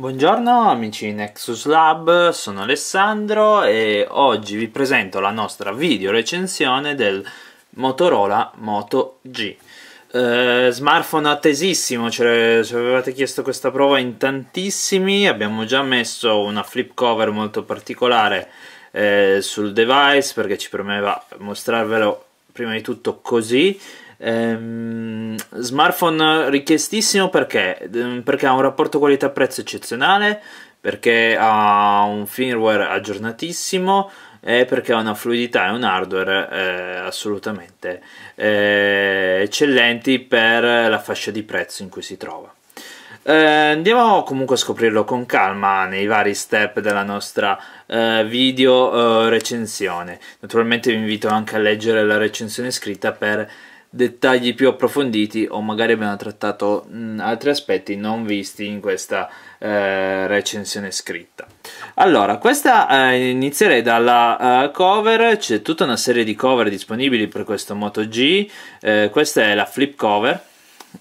Buongiorno amici di Nexus Lab, sono Alessandro e oggi vi presento la nostra video recensione del Motorola Moto G. Eh, smartphone attesissimo, ci avevate chiesto questa prova in tantissimi, abbiamo già messo una flip cover molto particolare eh, sul device perché ci premeva mostrarvelo prima di tutto così Ehm, smartphone richiestissimo perché? Ehm, perché ha un rapporto qualità-prezzo eccezionale, perché ha un firmware aggiornatissimo e perché ha una fluidità e un hardware eh, assolutamente eh, eccellenti per la fascia di prezzo in cui si trova. Eh, andiamo comunque a scoprirlo con calma nei vari step della nostra eh, video eh, recensione. Naturalmente vi invito anche a leggere la recensione scritta per dettagli più approfonditi o magari abbiamo trattato mh, mm, altri aspetti non visti in questa eh, recensione scritta. Allora, questa eh, inizierei dalla uh, cover, c'è tutta una serie di cover disponibili per questo Moto G, eh, questa è la flip cover.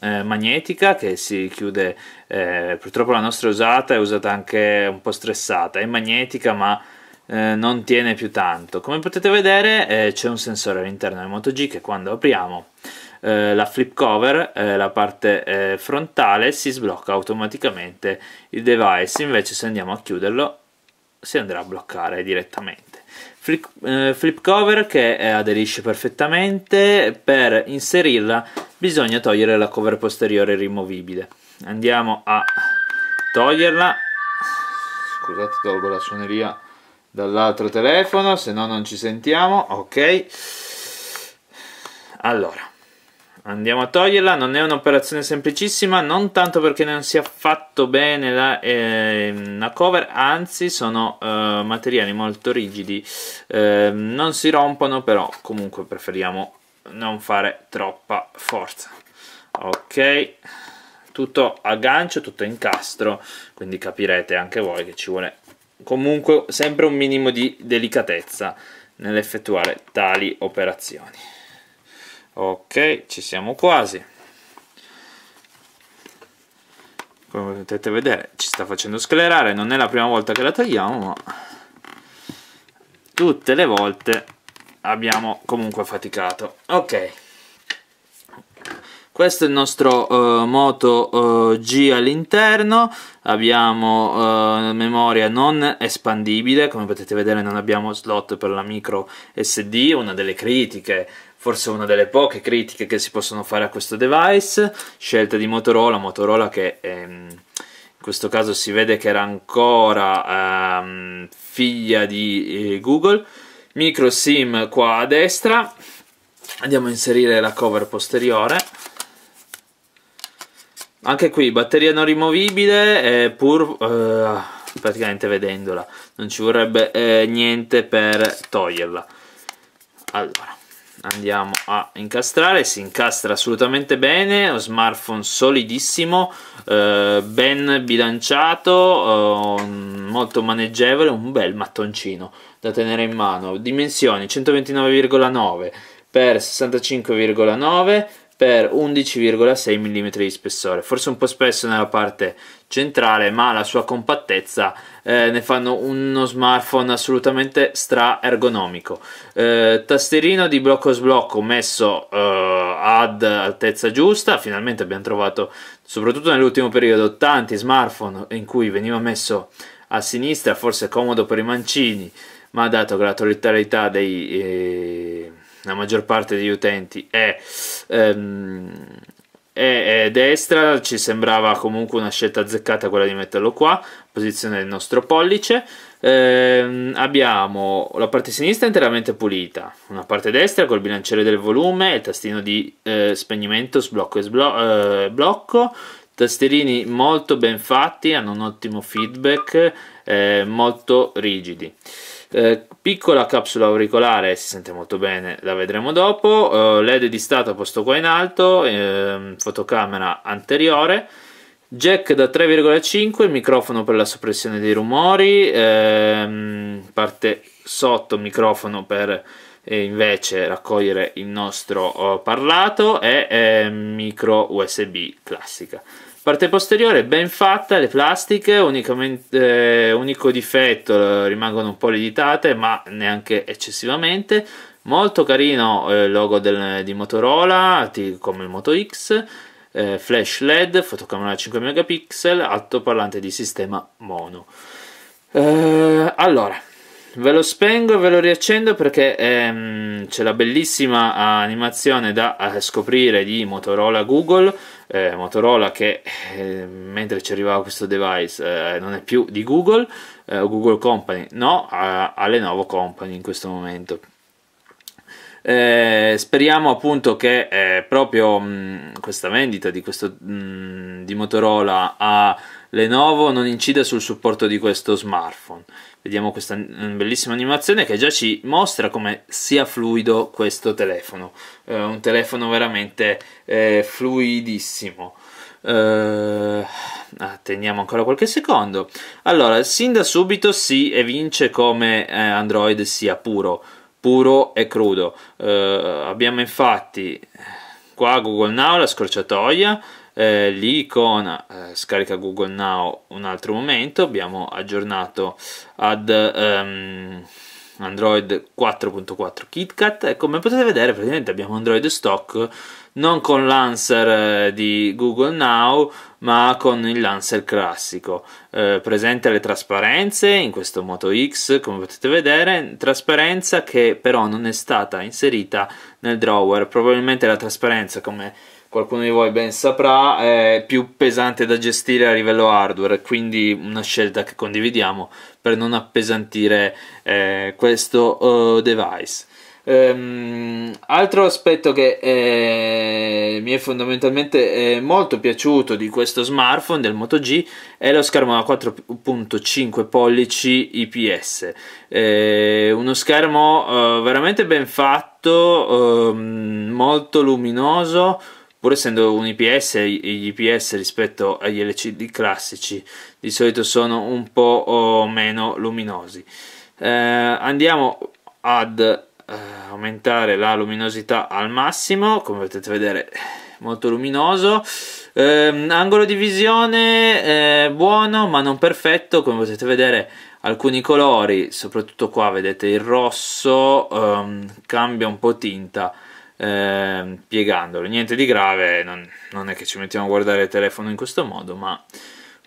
Eh, magnetica che si chiude eh, purtroppo la nostra è usata è usata anche un po' stressata è magnetica ma eh, non tiene più tanto. Come potete vedere eh, c'è un sensore all'interno del Moto G che quando apriamo eh, la flip cover, eh, la parte eh, frontale, si sblocca automaticamente il device, invece se andiamo a chiuderlo si andrà a bloccare direttamente. Flip, flip cover che aderisce perfettamente, per inserirla bisogna togliere la cover posteriore rimovibile. Andiamo a toglierla, scusate tolgo la suoneria dall'altro telefono, se no non ci sentiamo, ok. Allora, andiamo a toglierla, non è un'operazione semplicissima, non tanto perché non sia fatto bene la, eh, la cover, anzi sono eh, materiali molto rigidi, eh, non si rompono, però comunque preferiamo non fare troppa forza. Ok, tutto a gancio, tutto incastro, quindi capirete anche voi che ci vuole comunque sempre un minimo di delicatezza nell'effettuare tali operazioni ok ci siamo quasi come potete vedere ci sta facendo sclerare non è la prima volta che la tagliamo ma tutte le volte abbiamo comunque faticato ok questo è il nostro eh, Moto eh, G all'interno, abbiamo eh, memoria non espandibile, come potete vedere non abbiamo slot per la micro SD, una delle critiche forse una delle poche critiche che si possono fare a questo device, scelta di Motorola, Motorola che ehm, in questo caso si vede che era ancora ehm, figlia di eh, Google, micro SIM qua a destra, andiamo a inserire la cover posteriore, anche qui batteria non rimovibile eh, pur eh, praticamente vedendola non ci vorrebbe eh, niente per toglierla allora andiamo a incastrare si incastra assolutamente bene lo smartphone solidissimo eh, ben bilanciato eh, molto maneggevole un bel mattoncino da tenere in mano dimensioni 129,9 x 65,9 per 11,6 mm di spessore, forse un po' spesso nella parte centrale, ma la sua compattezza eh, ne fanno uno smartphone assolutamente stra ergonomico. Eh, tasterino di blocco sblocco messo eh, ad altezza giusta, finalmente abbiamo trovato, soprattutto nell'ultimo periodo, tanti smartphone in cui veniva messo a sinistra, forse comodo per i mancini, ma dato che la totalità dei eh, la maggior parte degli utenti è, ehm, è, è destra, ci sembrava comunque una scelta azzeccata quella di metterlo qua, posizione del nostro pollice. Eh, abbiamo la parte sinistra interamente pulita, una parte destra col bilanciere del volume, il tastino di eh, spegnimento, sblocco e sblo eh, blocco, tastierini molto ben fatti, hanno un ottimo feedback, eh, molto rigidi. Eh, piccola capsula auricolare si sente molto bene la vedremo dopo eh, led di stato posto qua in alto eh, fotocamera anteriore jack da 3,5 microfono per la soppressione dei rumori ehm, parte sotto microfono per invece raccogliere il nostro oh, parlato e ehm, micro usb classica Parte posteriore ben fatta, le plastiche, eh, unico difetto rimangono un po' le ma neanche eccessivamente. Molto carino eh, il eh, logo del, di Motorola, come il Moto X, eh, flash LED, fotocamera 5 megapixel, altoparlante di sistema mono. Eh, allora, Ve lo spengo e ve lo riaccendo perché ehm, c'è la bellissima animazione da scoprire di Motorola Google. Eh, Motorola che eh, mentre ci arrivava questo device eh, non è più di Google, eh, Google Company, no, a, Lenovo Company in questo momento. Eh, speriamo appunto che eh, proprio mh, mm, questa vendita di, questo, mh, mm, di Motorola a Lenovo non incida sul supporto di questo smartphone. Vediamo questa mm, bellissima animazione che già ci mostra come sia fluido questo telefono. È eh, un telefono veramente eh, fluidissimo. Uh, eh, atteniamo ancora qualche secondo. Allora, sin da subito si evince come eh, Android sia puro, puro e crudo. Uh, abbiamo infatti qua Google Now la scorciatoia eh, l'icona eh, scarica Google Now un altro momento abbiamo aggiornato ad ehm, Android 4.4 KitKat e come potete vedere praticamente abbiamo Android stock non con l'Answer eh, di Google Now ma con il Lancer classico eh, presente le trasparenze in questo Moto X come potete vedere trasparenza che però non è stata inserita nel drawer probabilmente la trasparenza come qualcuno di voi ben saprà, è più pesante da gestire a livello hardware, quindi una scelta che condividiamo per non appesantire eh, questo eh, device. Um, altro aspetto che eh, mi è fondamentalmente eh, molto piaciuto di questo smartphone del Moto G è lo schermo da 4.5 pollici IPS. Eh, uno schermo eh, veramente ben fatto, ehm, molto luminoso Pur essendo un IPS, gli IPS rispetto agli LCD classici di solito sono un po' meno luminosi. Eh, andiamo ad eh, aumentare la luminosità al massimo, come potete vedere molto luminoso. Eh, angolo di visione eh, buono ma non perfetto, come potete vedere alcuni colori, soprattutto qua vedete il rosso, ehm, cambia un po' tinta Ehm, piegandolo. Niente di grave, non, non è che ci mettiamo a guardare il telefono in questo modo, ma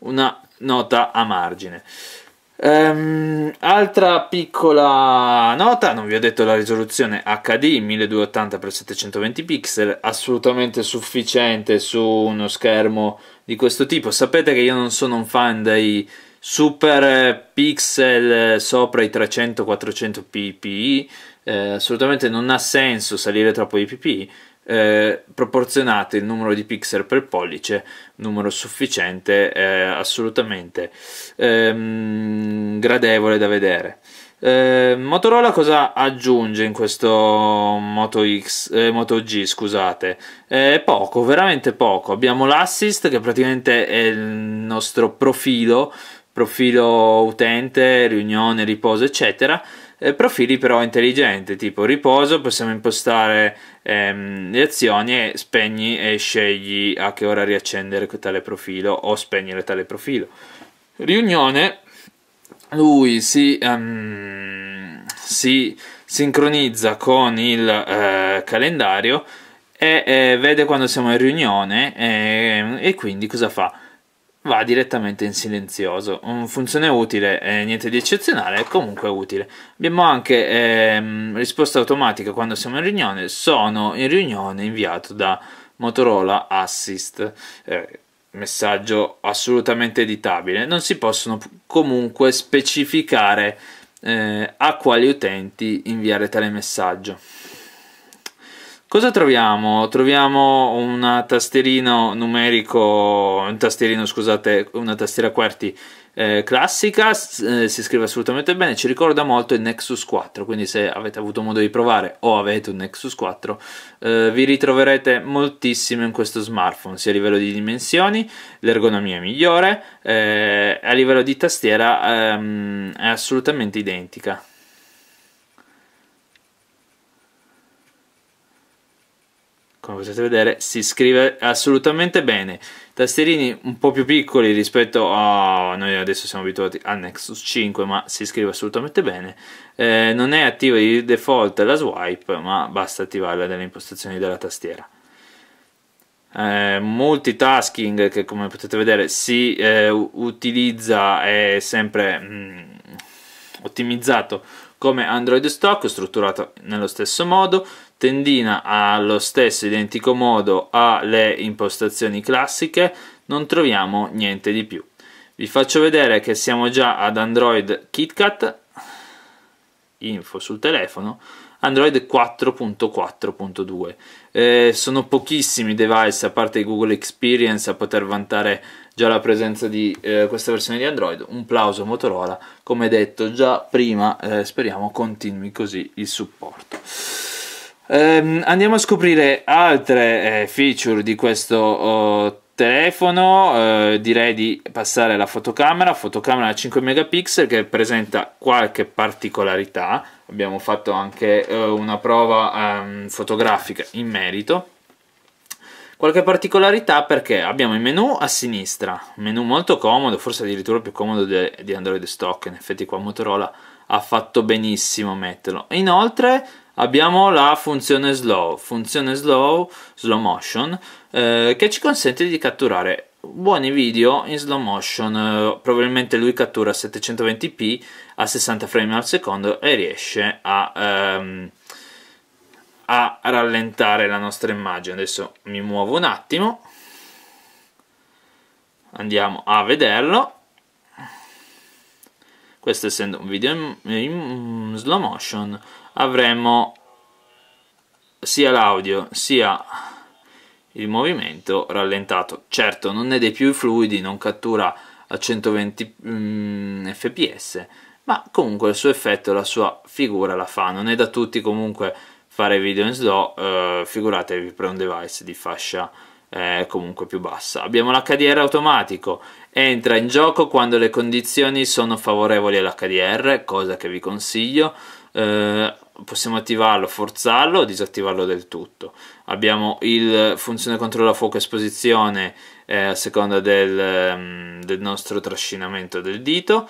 una nota a margine. Um, altra piccola nota, non vi ho detto la risoluzione HD 1280x720 pixel, assolutamente sufficiente su uno schermo di questo tipo. Sapete che io non sono un fan dei super eh, pixel eh, sopra i 300-400 ppi, eh, assolutamente non ha senso salire troppo di ppi, eh, proporzionate il numero di pixel per pollice, numero sufficiente, eh, assolutamente ehm, gradevole da vedere. Eh, Motorola cosa aggiunge in questo Moto, X, eh, Moto G? Scusate, eh, poco, veramente poco. Abbiamo l'assist che praticamente è il nostro profilo profilo utente, riunione, riposo, eccetera. Eh, profili però intelligenti, tipo riposo, possiamo impostare ehm, le azioni e spegni e scegli a che ora riaccendere tale profilo o spegnere tale profilo. Riunione, lui si, um, si sincronizza con il eh, calendario e eh, vede quando siamo in riunione ehm, e quindi cosa fa? va direttamente in silenzioso mm, funzione utile, eh, niente di eccezionale comunque utile abbiamo anche ehm, risposta automatica quando siamo in riunione sono in riunione inviato da Motorola Assist eh, messaggio assolutamente editabile non si possono comunque specificare eh, a quali utenti inviare tale messaggio Cosa troviamo? Troviamo un tastierino numerico, un tastierino, scusate, una tastiera QWERTY eh, classica, eh, si scrive assolutamente bene, ci ricorda molto il Nexus 4, quindi se avete avuto modo di provare o avete un Nexus 4 eh, vi ritroverete moltissimo in questo smartphone, sia a livello di dimensioni, l'ergonomia è migliore, eh, a livello di tastiera ehm, è assolutamente identica. come potete vedere si scrive assolutamente bene tastierini un po' più piccoli rispetto a noi adesso siamo abituati al Nexus 5 ma si scrive assolutamente bene eh, non è attiva di default la swipe ma basta attivarla nelle impostazioni della tastiera eh, multitasking che come potete vedere si eh, utilizza è sempre mm, ottimizzato come Android stock strutturato nello stesso modo tendina allo stesso identico modo alle impostazioni classiche, non troviamo niente di più. Vi faccio vedere che siamo già ad Android KitKat, info sul telefono, Android 4.4.2. Eh, sono pochissimi device, a parte Google Experience, a poter vantare già la presenza di eh, questa versione di Android. Un plauso Motorola, come detto già prima, eh, speriamo continui così il supporto. Um, andiamo a scoprire altre eh, feature di questo oh, telefono. Eh, direi di passare alla fotocamera, fotocamera da 5 megapixel che presenta qualche particolarità. Abbiamo fatto anche eh, una prova um, fotografica in merito. Qualche particolarità perché abbiamo il menu a sinistra, menu molto comodo, forse addirittura più comodo di, di Android stock, in effetti qua Motorola ha fatto benissimo a metterlo. Inoltre abbiamo la funzione slow, funzione slow, slow motion, eh, che ci consente di catturare buoni video in slow motion. Eh, probabilmente lui cattura 720p a 60 frame al secondo e riesce a, ehm, a rallentare la nostra immagine. Adesso mi muovo un attimo, andiamo a vederlo questo essendo un video in, in, slow motion avremo sia l'audio sia il movimento rallentato. Certo, non è dei più fluidi, non cattura a 120 mm, fps, ma comunque il suo effetto, la sua figura la fa. Non è da tutti comunque fare video in slow, eh, figuratevi per un device di fascia eh, comunque più bassa. Abbiamo l'HDR automatico, entra in gioco quando le condizioni sono favorevoli all'HDR, cosa che vi consiglio. Eh, possiamo attivarlo, forzarlo o disattivarlo del tutto. Abbiamo il funzione controllo fuoco esposizione eh, a seconda del, ehm, del, nostro trascinamento del dito,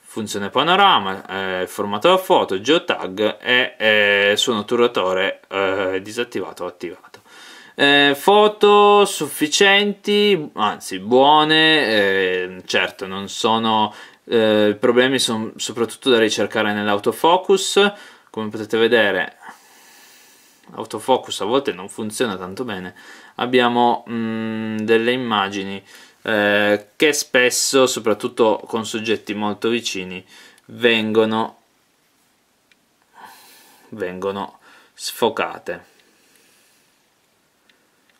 funzione panorama, eh, formato da foto, geotag e eh, suono otturatore eh, disattivato o attivato. Eh, foto sufficienti, anzi buone, eh, certo non sono, eh, i problemi sono soprattutto da ricercare nell'autofocus, come potete vedere autofocus a volte non funziona tanto bene abbiamo mh, mm, delle immagini eh, che spesso soprattutto con soggetti molto vicini vengono vengono sfocate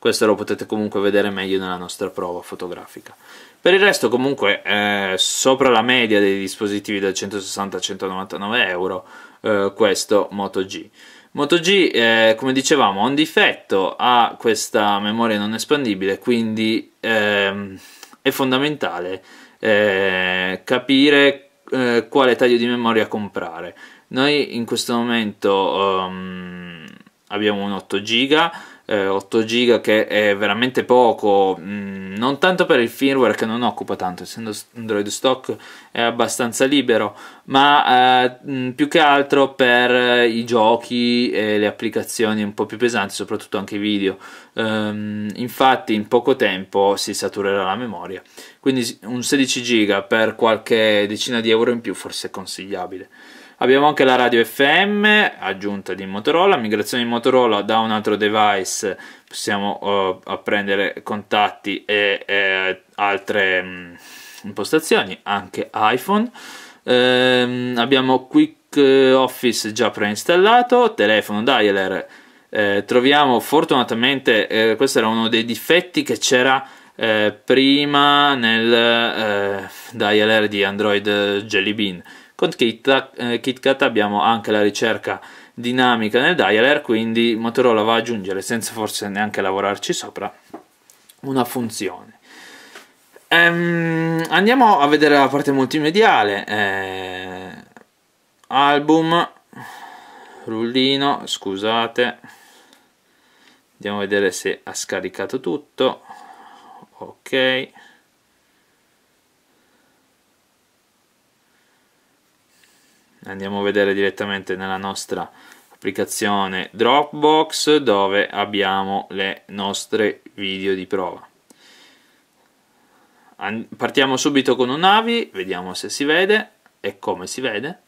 questo lo potete comunque vedere meglio nella nostra prova fotografica per il resto comunque eh, sopra la media dei dispositivi da 160 a 199 euro eh, questo Moto G. Moto G, eh, come dicevamo, ha un difetto, ha questa memoria non espandibile, quindi ehm, è fondamentale eh, capire eh, quale taglio di memoria comprare. Noi in questo momento um, abbiamo un 8 giga eh, 8 giga che è veramente poco mm, non tanto per il firmware che non occupa tanto essendo Android stock è abbastanza libero ma eh, mm, più che altro per eh, i giochi e le applicazioni un po' più pesanti soprattutto anche i video ehm, infatti in poco tempo si saturerà la memoria quindi un 16 giga per qualche decina di euro in più forse è consigliabile Abbiamo anche la radio FM aggiunta di Motorola, migrazione di Motorola da un altro device possiamo uh, eh, prendere contatti e, e altre mh, mm, impostazioni, anche iPhone. Ehm, abbiamo Quick Office già preinstallato, telefono dialer. Eh, troviamo fortunatamente, eh, questo era uno dei difetti che c'era eh, prima nel eh, dialer di Android Jelly Bean con KitKat, eh, KitKat abbiamo anche la ricerca dinamica nel dialer, quindi Motorola va ad aggiungere, senza forse neanche lavorarci sopra, una funzione. Ehm, andiamo a vedere la parte multimediale. Eh, album, rullino, scusate. Andiamo a vedere se ha scaricato tutto. Ok. andiamo a vedere direttamente nella nostra applicazione Dropbox dove abbiamo le nostre video di prova. Partiamo subito con un AVI, vediamo se si vede e come si vede.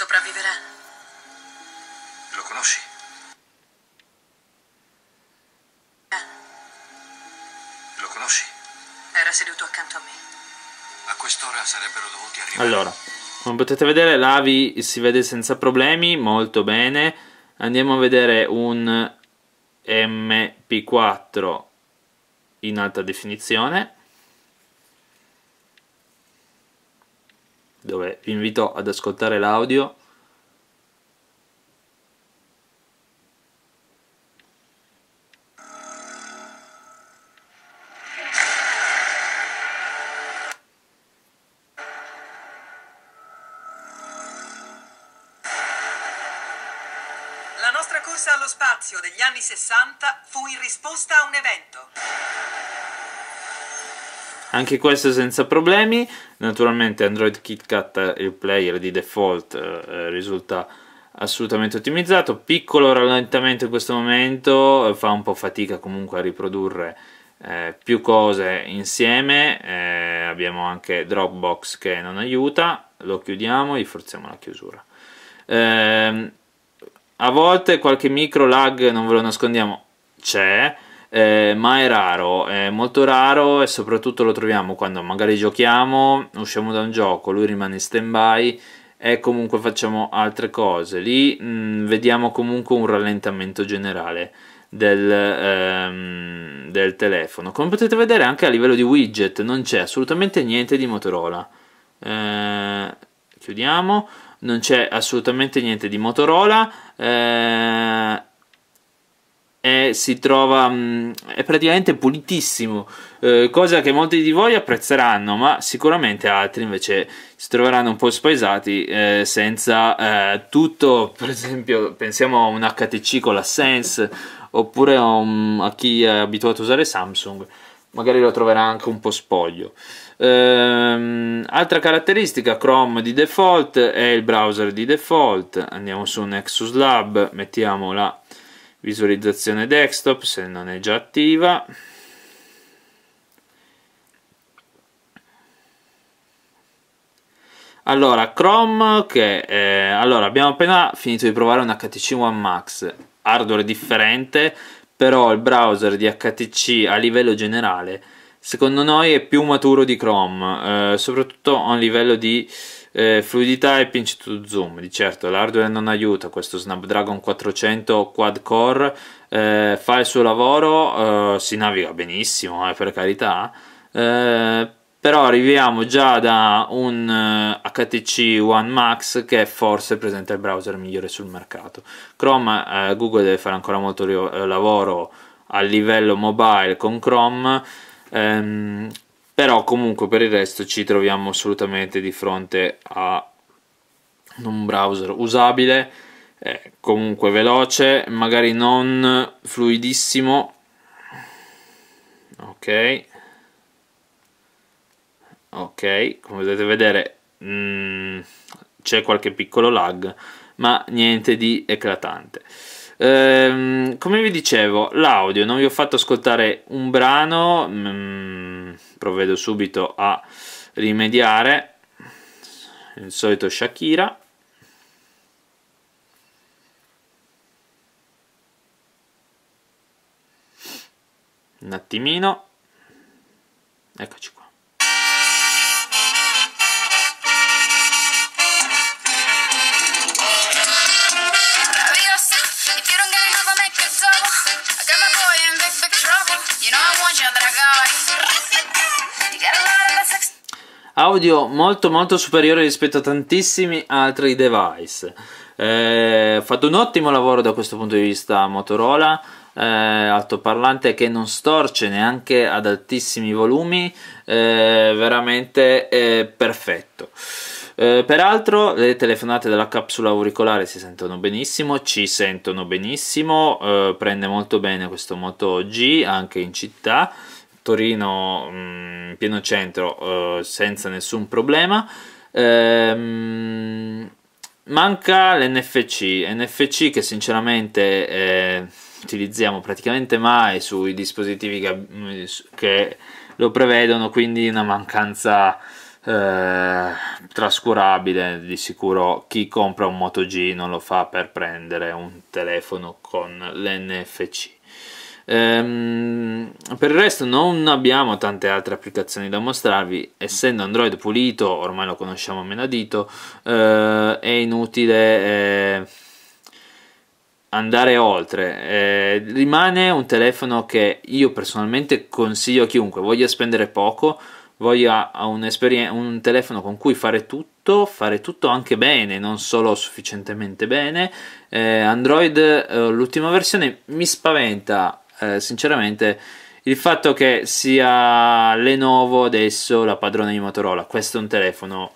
Sopravviverà. Lo conosci? Lo conosci? Era seduto accanto a me. A quest'ora sarebbero dovuti arrivare. Allora, come potete vedere l'avi si vede senza problemi, molto bene. Andiamo a vedere un MP4 in alta definizione. dove vi invito ad ascoltare l'audio La nostra corsa allo spazio degli anni 60 fu in risposta a un evento anche questo senza problemi naturalmente Android KitKat il player di default eh, eh risulta assolutamente ottimizzato piccolo rallentamento in questo momento eh, fa un po' fatica comunque a riprodurre eh, più cose insieme eh, abbiamo anche Dropbox che non aiuta lo chiudiamo e forziamo la chiusura ehm, a volte qualche micro lag non ve lo nascondiamo c'è eh, ma è raro, è molto raro e soprattutto lo troviamo quando magari giochiamo, usciamo da un gioco, lui rimane in stand by e comunque facciamo altre cose. Lì mh, mm, vediamo comunque un rallentamento generale. Del, ehm, del, telefono. Come potete vedere anche a livello di widget non c'è assolutamente niente di Motorola. Eh, chiudiamo, non c'è assolutamente niente di Motorola. Eh, e si trova, mm, è praticamente pulitissimo, eh, cosa che molti di voi apprezzeranno, ma sicuramente altri invece si troveranno un po' spaesati eh, senza eh, tutto, per esempio pensiamo a un HTC con la Sense oppure a chi è abituato a usare Samsung, magari lo troverà anche un po' spoglio. Ehm, altra caratteristica, Chrome di default è il browser di default, andiamo su Nexus Lab, mettiamo la visualizzazione desktop se non è già attiva Allora, Chrome che... Eh, allora, abbiamo appena finito di provare un HTC One Max, hardware differente, però il browser di HTC a livello generale, secondo noi è più maturo di Chrome, eh, soprattutto a un livello di eh, fluidità e pinch to zoom, di certo l'hardware non aiuta, questo Snapdragon 400 quad core eh, fa il suo lavoro, eh, si naviga benissimo eh, per carità, eh, però arriviamo già da un HTC eh, One Max che forse presenta il browser migliore sul mercato. Chrome, Google deve fare ancora molto lavoro a livello mobile con Chrome. Ehm, però comunque per il resto ci troviamo assolutamente di fronte a un browser usabile eh, comunque veloce magari non fluidissimo ok ok come potete vedere mm, c'è qualche piccolo lag ma niente di eclatante ehm, come vi dicevo l'audio non vi ho fatto ascoltare un brano mh, mm, provvedo subito a rimediare il solito Shakira un attimino eccoci qua You know I want you, that audio molto molto superiore rispetto a tantissimi altri device eh, fatto un ottimo lavoro da questo punto di vista Motorola eh, altoparlante che non storce neanche ad altissimi volumi eh, veramente eh, perfetto eh, peraltro le telefonate della capsula auricolare si sentono benissimo, ci sentono benissimo, eh, prende molto bene questo Moto G anche in città Torino mh, mm, pieno centro eh, senza nessun problema. Ehm, manca l'NFC, NFC che sinceramente eh, utilizziamo praticamente mai sui dispositivi che, mm, che lo prevedono, quindi una mancanza eh, trascurabile. Di sicuro chi compra un Moto G non lo fa per prendere un telefono con l'NFC. Ehm, per il resto non abbiamo tante altre applicazioni da mostrarvi, essendo Android pulito, ormai lo conosciamo a menadito, eh, è inutile... Eh, andare oltre. Eh, rimane un telefono che io personalmente consiglio a chiunque voglia spendere poco, voglia un, un telefono con cui fare tutto, fare tutto anche bene, non solo sufficientemente bene. Eh, Android, eh, l'ultima versione mi spaventa eh, sinceramente il fatto che sia Lenovo adesso la padrona di Motorola, questo è un telefono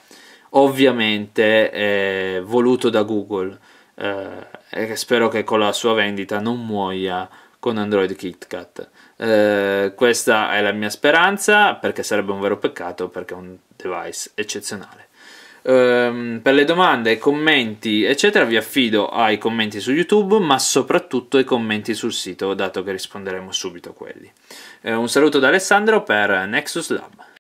ovviamente eh, voluto da Google eh, e spero che con la sua vendita non muoia con Android KitKat. Eh, questa è la mia speranza perché sarebbe un vero peccato perché è un device eccezionale. Ehm, per le domande, commenti, eccetera, vi affido ai commenti su YouTube, ma soprattutto ai commenti sul sito, dato che risponderemo subito a quelli. Ehm, un saluto da Alessandro per Nexus Lab.